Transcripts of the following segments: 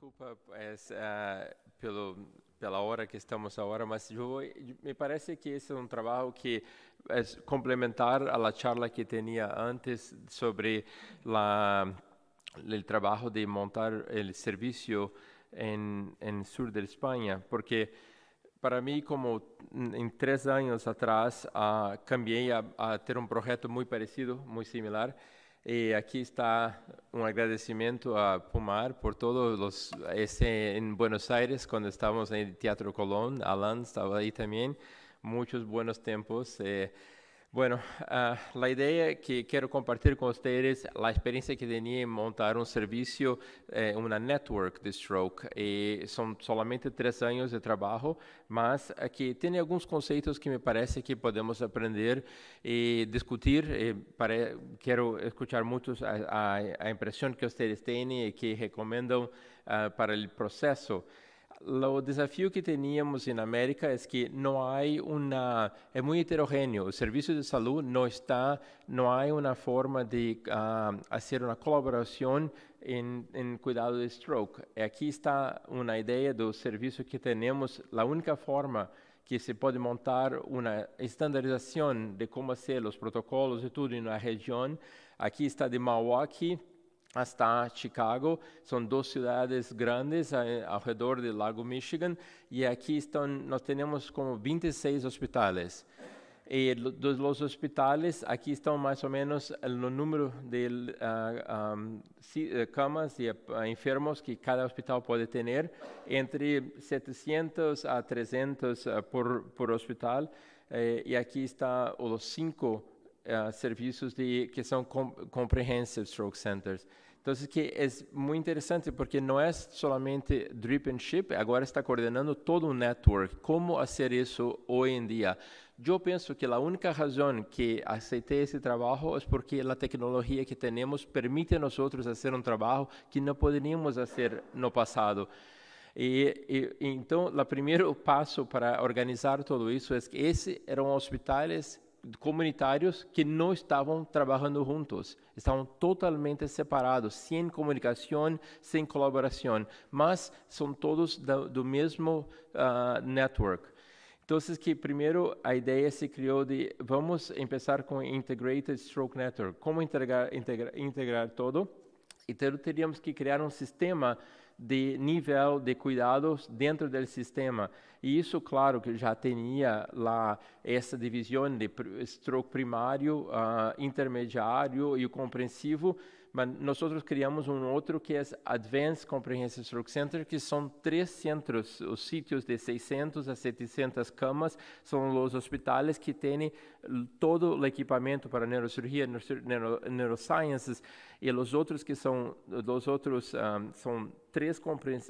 Desculpa é, pelo, pela hora que estamos agora, mas eu, me parece que esse é um trabalho que é complementar à charla que tinha antes sobre o trabalho de montar o serviço em, em sul de Espanha, porque para mim, como em três anos atrás, ah, cambiei a, a ter um projeto muito parecido, muito similar, Y aquí está un agradecimiento a Pumar por todos los, en Buenos Aires, cuando estábamos en el Teatro Colón, Alan estaba ahí también, muchos buenos tiempos. Eh, Bueno, uh, la idea que quiero compartir con ustedes, la experiencia que tenía en montar un servicio, eh, una network de Stroke. Y eh, son solamente tres años de trabajo, mas que tem alguns conceitos que me parece que podemos aprender e discutir. para, quero escutar muito a, impressão que vocês têm e que recomendam uh, para o processo o desafio que teníamos na América é que não há uma é muito heterogêneo. O serviço de saúde não está, não há uma forma de uh, ah, fazer uma colaboração em, em cuidado de stroke. Aqui está uma ideia do serviço que temos, a única forma que se pode montar uma estandarização de como ser os protocolos e tudo na região. Aqui está de Milwaukee hasta Chicago. Son dos ciudades grandes eh, alrededor del lago Michigan y aquí están, nos tenemos como 26 hospitales. Y los hospitales, aquí están más o menos el número ah, eh, de camas ah, y enfermos que cada hospital puede tener, entre 700 a 300 ah, por, hospital. Eh, y aquí están los cinco Eh, serviços de que são com, comprehensive stroke centers. Então, que é muito interessante porque não é somente drip and ship, agora está coordenando todo o network. Como fazer isso hoje em dia? Eu penso que a única razão que aceitei esse trabalho é porque a tecnologia que temos permite a nós outros fazer um trabalho que não poderíamos fazer no passado. E, e, então, o primeiro passo para organizar tudo isso é que esses eram hospitais comunitários que não estavam trabalhando juntos, estavam totalmente separados, sem comunicação, sem colaboração, mas são todos do, do mesmo uh, ah, network. Então, que primeiro a ideia se criou de vamos começar com Integrated Stroke Network, como integrar, integrar integrar todo, então teríamos que criar um sistema de nível de cuidados dentro do sistema. E isso, claro, que já tinha lá essa divisão de stroke primário, uh, intermediário e o compreensivo, mas nosotros criamos um outro que é Advanced Comprehensive Stroke Center, que são três centros, os sítios de 600 a 700 camas, são os hospitais que têm todo o equipamento para neurocirurgia, neuro, neurosciences, e os outros que são, os outros um, ah, são três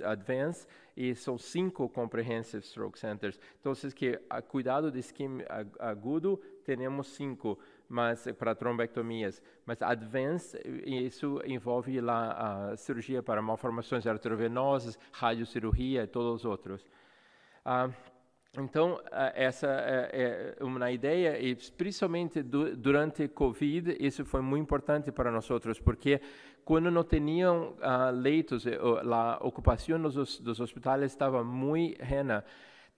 Advanced e são cinco Comprehensive Stroke Centers. Então, que a cuidado de esquema agudo, temos cinco mas para trombectomias, mas advance isso envolve lá a cirurgia para malformações arteriovenosas, radiocirurgia e todos os outros. Ah, então, eh, essa é uma ideia, e principalmente durante Covid, isso foi muito importante para nós outros, porque quando não tinham ah, leitos, a ocupação dos, hospitais estava muito rena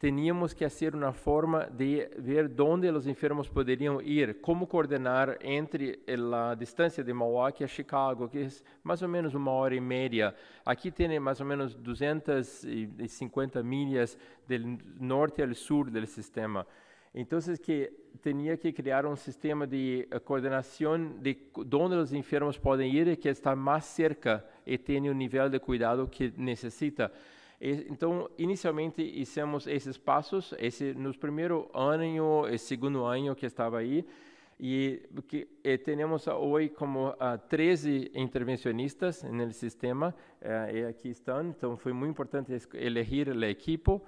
teníamos que fazer uma forma de ver dónde os enfermos poderiam ir, como coordenar entre eh, a distância de Milwaukee a Chicago, que é mais ou menos uma hora e meia. Aqui tem mais ou menos 250 milhas do norte ao sul do sistema. Então, que tinha que criar um sistema de eh, coordenação de onde os enfermos podem ir, e que está mais cerca e tem o nível de cuidado que necessita então, inicialmente, fizemos esses passos, esse nos primeiro ano e segundo ano que estava aí, e, que, e temos hoje como uh, ah, 13 intervencionistas no sistema, uh, e aqui estão, então foi muito importante eleger o equipo,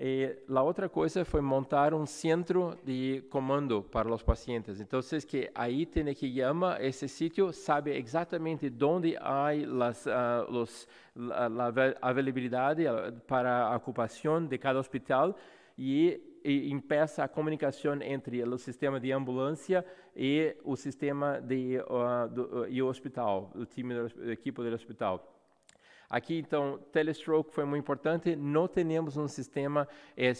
e eh, a outra coisa foi montar um centro de comando para os pacientes. Então, que aí tem que chamar esse sítio, sabe exatamente onde há las, uh, los, la, la availabilidade para a ocupação de cada hospital e e impeça a comunicação entre o sistema de ambulância e o sistema de, uh, ah, do, uh, e o hospital, o time do equipe do hospital. Aqui, então, Telestroke foi muito importante. Não temos um sistema eh,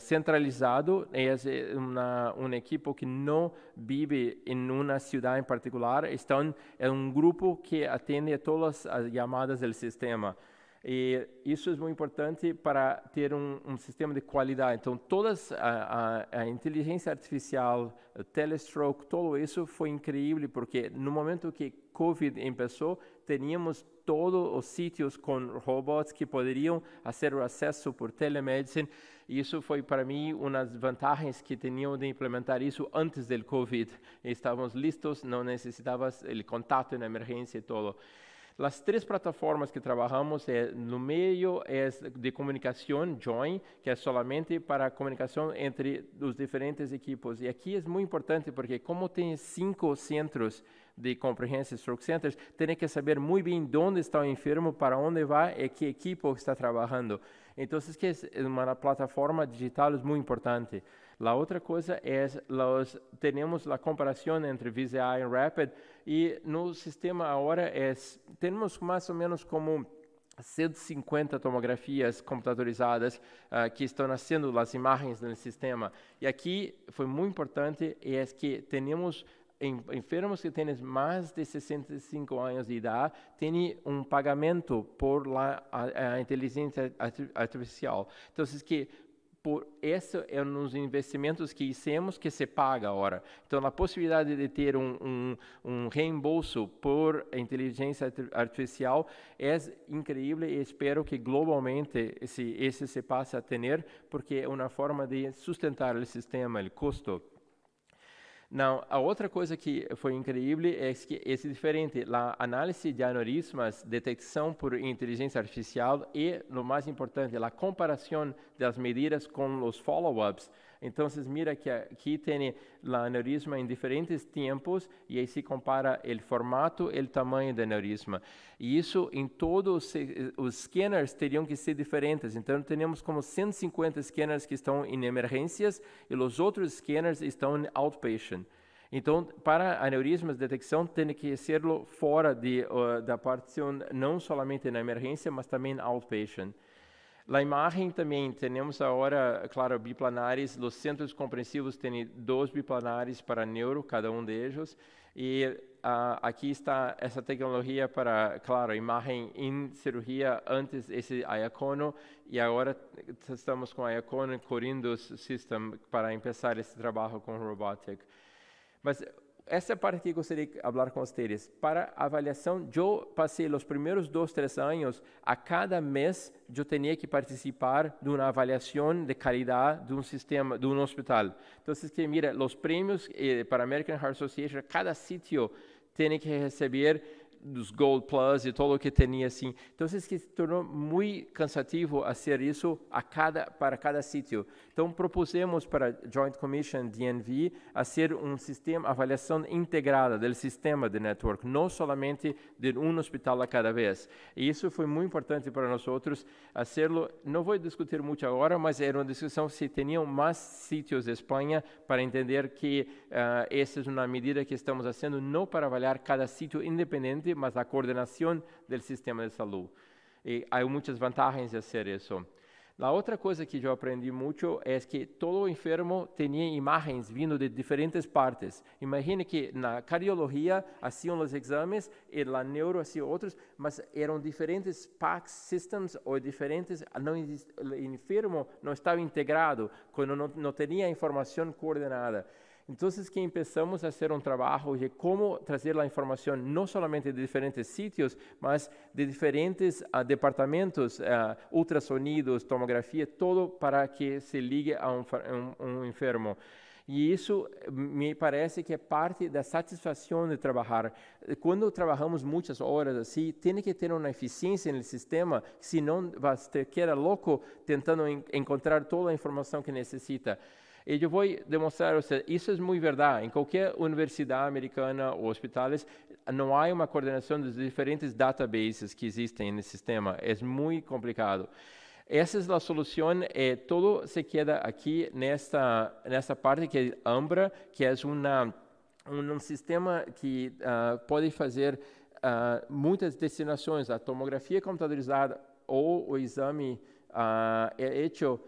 centralizado, é uma, uma equipe que não vive em uma cidade em particular. Estão, é um grupo que atende a todas as chamadas do sistema. E isso é muito importante para ter um, um sistema de qualidade. Então, toda a, a, a, inteligência artificial, telestroke, todo isso foi incrível, porque no momento que COVID começou, teníamos todos os sítios com robôs que poderiam fazer o acesso por telemedicine. Isso foi para mim uma das vantagens que tinham de implementar isso antes do COVID. Estávamos listos, não necessitávamos o contato na emergência e tudo. As três plataformas que trabalhamos é, eh, no meio é de comunicação Join, que é somente para a comunicação entre os diferentes equipos. E aqui é muito importante porque como tem cinco centros de Comprehensive Stroke Centers, tem que saber muito bem onde está o enfermo, para onde vai e que equipo está trabalhando. Então, que é uma plataforma digital é muito importante. A outra coisa é los, temos a comparação entre VZI e Rapid e no sistema agora é temos mais ou menos como 150 tomografias computadorizadas uh, que estão nascendo as imagens no sistema. E aqui foi muito importante é que temos enfermos que têm mais de 65 anos de idade têm um pagamento por lá a, a inteligência artificial. Então, que por esses é nos investimentos que fizemos que se paga agora. Então, a possibilidade de ter um, um, um reembolso por inteligência artificial é incrível e espero que globalmente esse, esse se passe a ter, porque é uma forma de sustentar o sistema, o custo. Não, a outra coisa que foi incrível é que esse é diferente, a análise de aneurismas, detecção por inteligência artificial e, no mais importante, a comparação das medidas com os follow-ups vocês mira que aqui tem o aneurisma em diferentes tempos e aí se compara o formato, o tamanho do aneurisma. E isso em todos os scanners teriam que ser diferentes. Então temos como 150 scanners que estão em emergências e os outros scanners estão em outpatient. Então, para aneurismas, detecção tem que ser fora de, uh, da partição, não somente na emergência, mas também outpatient. A imagem também, temos agora, claro, biplanares, os centros compreensivos têm dois biplanares para neuro, cada um deles, e uh, ah, aqui está essa tecnologia para, claro, imagem em cirurgia, antes esse Iacono, e agora estamos com a Iacono Corindus System para começar esse trabalho com robótica. Mas essa é parte que gostaria de falar com vocês. Para avaliação, eu passei os primeiros dois, três anos, a cada mês, eu tinha que participar de uma avaliação de qualidade de um sistema, de um hospital. Então, que mira, os prêmios eh, para a American Heart Association, cada sítio tem que receber dos Gold Plus e tudo o que tinha assim. Então, se tornou muito cansativo fazer isso a cada, para cada sítio. Então, propusemos para a Joint Commission DNV fazer um sistema, avaliação integrada do sistema de network, não somente de um hospital a cada vez. E isso foi muito importante para nós outros, a serlo. Não vou discutir muito agora, mas era uma discussão se tinham mais sítios de Espanha para entender que uh, ah, essa é uma medida que estamos fazendo, não para avaliar cada sítio independente, mas a coordenação do sistema de saúde. E há muitas vantagens de fazer isso. A outra coisa que eu aprendi muito é que todo enfermo tinha imagens vindo de diferentes partes. Imagine que na cardiologia haviam os exames e na neuro haviam outros, mas eram diferentes PAC systems ou diferentes. Não o enfermo não estava integrado, quando não, não tinha informação coordenada. Então, que começamos a fazer um trabalho de como trazer a informação não solamente de diferentes sitios, mas de diferentes uh, departamentos, uh, ultrasonidos, tomografia, todo para que se ligue a um enfermo. E isso mm, me parece que é parte da satisfação de trabalhar. Quando trabalhamos muitas horas assim, tem que ter uma eficiência no sistema, senão vai ter que era louco tentando en encontrar toda a informação que necessita. E eu vou demonstrar, ou seja, isso é muito verdade. Em qualquer universidade americana ou hospitais, não há uma coordenação dos diferentes databases que existem nesse sistema. É muito complicado. Essa é a solução. É todo se queda aqui nesta nesta parte que é Ambra, que é uma um, um sistema que uh, pode fazer uh, muitas destinações. A tomografia computadorizada ou o exame uh, é feito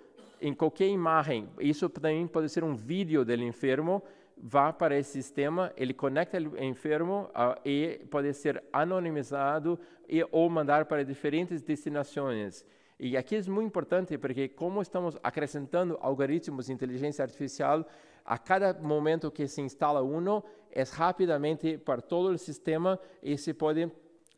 em qualquer imagem, isso também pode ser um vídeo do enfermo, vá para esse sistema, ele conecta o enfermo uh, e pode ser anonimizado e, ou mandar para diferentes destinações. E aqui é muito importante porque como estamos acrescentando algoritmos de inteligência artificial, a cada momento que se instala um, é rapidamente para todo o sistema e se pode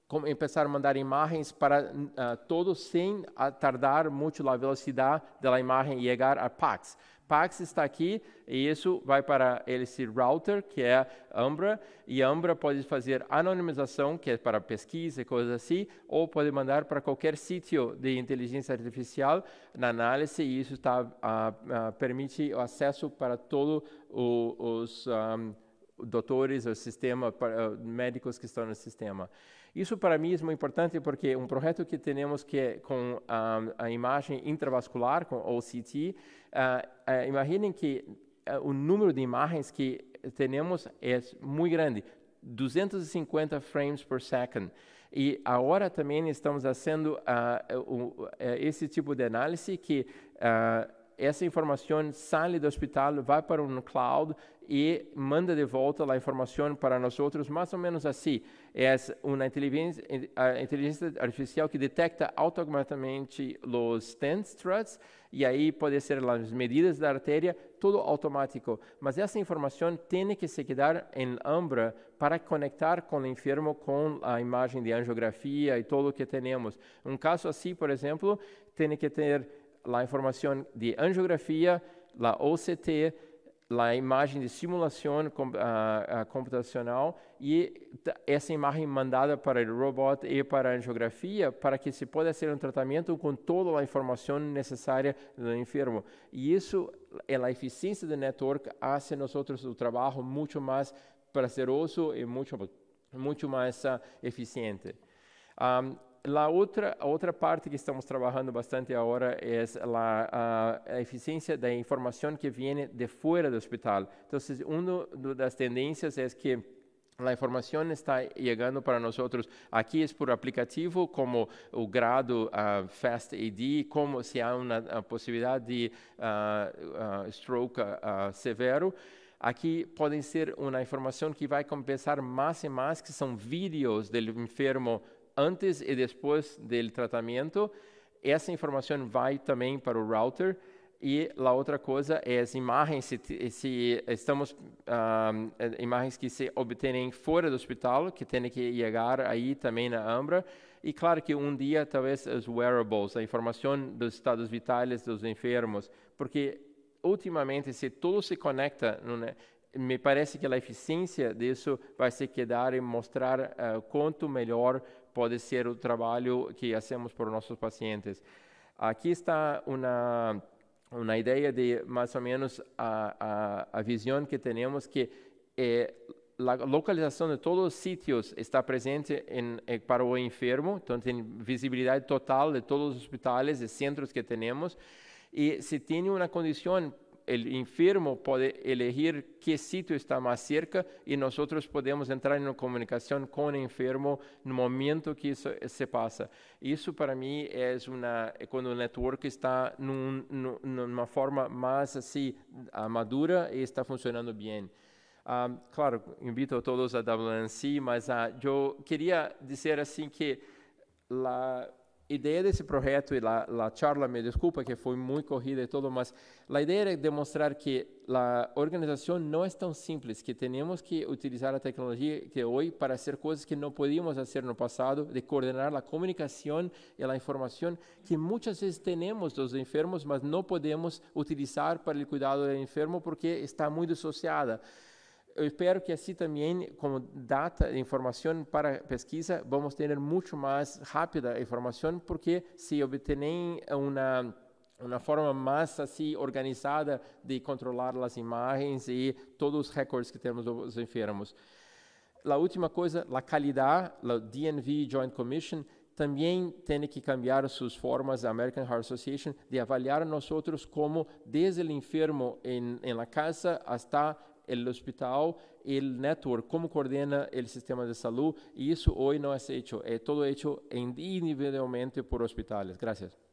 começar a mandar imagens para uh, todos sem tardar muito a velocidade da imagem chegar a Pax. Pax está aqui e isso vai para esse router que é Ambra e Ambra pode fazer anonimização que é para pesquisa e coisas assim ou pode mandar para qualquer sítio de inteligência artificial na análise e isso está uh, uh, permite o acesso para todos os um, doutores, o sistema, para, médicos que estão no sistema. Isso para mim é muito importante porque um projeto que temos que é com a imagem intravascular, com OCT, uh, ah, uh, ah, imaginem que uh, o número de imagens que temos é muito grande, 250 frames por second. E agora também estamos fazendo uh, uh, uh, esse tipo de análise que essa informação sai do hospital, vai para um cloud e manda de volta a informação para nós outros, mais ou menos assim. É uma inteligência, inteligência artificial que detecta automaticamente os stent struts e aí pode ser as medidas da artéria, tudo automático. Mas essa informação tem que se quedar em Ambra para conectar com o enfermo com a imagem de angiografia e tudo o que temos. Um caso assim, por exemplo, tem que ter a informação de angiografia, a OCT, a imagem de simulação uh, computacional e essa imagem mandada para o robot e para a angiografia para que se possa fazer um tratamento com toda a informação necessária do enfermo. E isso, é a eficiência do network hace nosotros o trabalho muito mais prazeroso e muito muito mais uh, eficiente. Um, a outra, a outra parte que estamos trabalhando bastante agora é a, a, eficiência da informação que vem de fora do hospital. Então, uma das tendências é que a informação está chegando para nós aqui é por aplicativo, como o grado uh, Fast AD, como se há uma possibilidade de uh, uh, stroke severo aqui podem ser uma informação que vai compensar mais e mais, que são vídeos do enfermo antes e depois do tratamento, essa informação vai também para o router. E a outra coisa é as imagens, se, se estamos um, imagens que se obtêm fora do hospital, que tem que chegar aí também na Ambra. E claro que um dia talvez os wearables, a informação dos estados vitais dos enfermos, porque ultimamente se tudo se conecta, me parece que a eficiência disso vai se quedar em mostrar uh, quanto melhor pode ser o trabalho que fazemos para nossos pacientes. Aqui está uma uma ideia de mais ou menos a, a, a visão que temos que eh, a localização de todos os sítios está presente em, eh, para o enfermo, então tem visibilidade total de todos os hospitais e centros que temos. E se tem uma condição el enfermo puede elegir qué sitio está más cerca y nosotros podemos entrar en comunicación con el enfermo en el momento que eso se pasa. Eso para mí es una, cuando el network está en, un, en una forma más así ah, madura y está funcionando bien. Um, claro, invito a todos a WNC, mas uh, ah, eu queria dizer assim que la ideia desse projeto e la, la charla, me desculpa que foi muito corrida e tudo, mas a ideia é demonstrar que a organização não é tão simples, que temos que utilizar a tecnologia de é hoje para fazer coisas que não podíamos fazer no passado, de coordenar a comunicação e a informação que muitas vezes temos dos enfermos, mas não podemos utilizar para o cuidado do enfermo porque está muito associada eu espero que assim também, como data de informação para pesquisa, vamos ter muito mais rápida a informação, porque se obterem uma uma forma mais assim organizada de controlar as imagens e todos os recordes que temos dos enfermos. A última coisa, a qualidade, a DNV Joint Commission também tem que cambiar suas formas, a American Heart Association, de avaliar nós outros como desde o enfermo em, em la casa até o hospital, o network, né, como coordena o sistema de saúde e isso hoje não é feito é todo feito individualmente por hospitais. Obrigado.